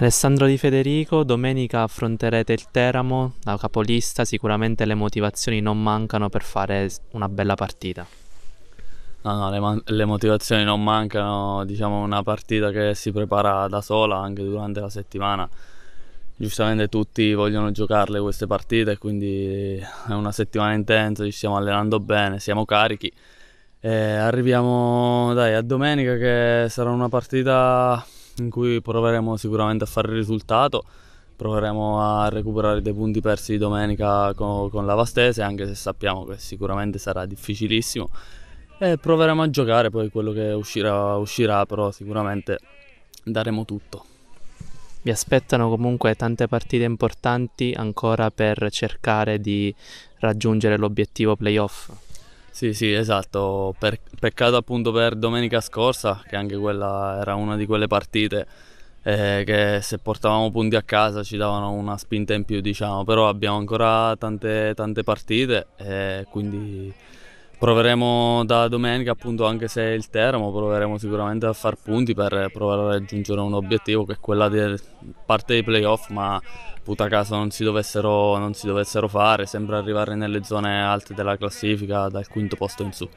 Alessandro Di Federico, domenica affronterete il Teramo, la capolista, sicuramente le motivazioni non mancano per fare una bella partita. No, no, le, le, motivazioni non mancano, diciamo una partita che si prepara da sola anche durante la settimana. Giustamente tutti vogliono giocarle queste partite, quindi è una settimana intensa, ci stiamo allenando bene, siamo carichi. E arriviamo dai, a domenica che sarà una partita in cui proveremo sicuramente a fare il risultato, proveremo a recuperare dei punti persi di domenica con, con la Vastese, anche se sappiamo che sicuramente sarà difficilissimo, e proveremo a giocare, poi quello che uscirà, uscirà però sicuramente daremo tutto. Vi aspettano comunque tante partite importanti ancora per cercare di raggiungere l'obiettivo playoff. Sì, sì, esatto. Per, peccato appunto per domenica scorsa, che anche quella era una di quelle partite eh, che se portavamo punti a casa ci davano una spinta in più, diciamo, però abbiamo ancora tante, tante partite, e eh, quindi Proveremo da domenica appunto anche se è il Teramo, proveremo sicuramente a far punti per provare a raggiungere un obiettivo che è quella di parte dei playoff ma puta caso non si, dovessero, non si dovessero fare, sembra arrivare nelle zone alte della classifica dal quinto posto in su.